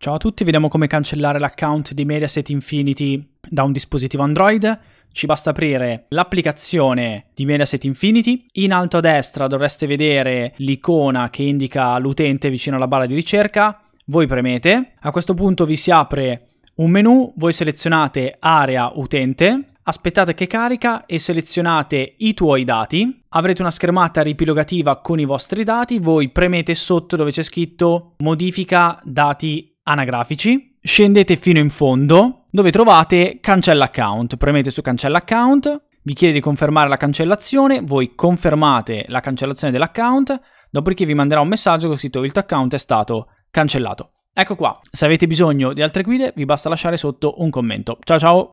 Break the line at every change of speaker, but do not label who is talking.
Ciao a tutti, vediamo come cancellare l'account di Mediaset Infinity da un dispositivo Android. Ci basta aprire l'applicazione di Mediaset Infinity. In alto a destra dovreste vedere l'icona che indica l'utente vicino alla barra di ricerca. Voi premete. A questo punto vi si apre un menu, voi selezionate area utente, aspettate che carica e selezionate i tuoi dati. Avrete una schermata ripilogativa con i vostri dati, voi premete sotto dove c'è scritto modifica dati anagrafici, scendete fino in fondo dove trovate cancella account, premete su cancella account, vi chiede di confermare la cancellazione, voi confermate la cancellazione dell'account, dopodiché vi manderà un messaggio con scritto il tuo account è stato cancellato. Ecco qua, se avete bisogno di altre guide vi basta lasciare sotto un commento. Ciao ciao!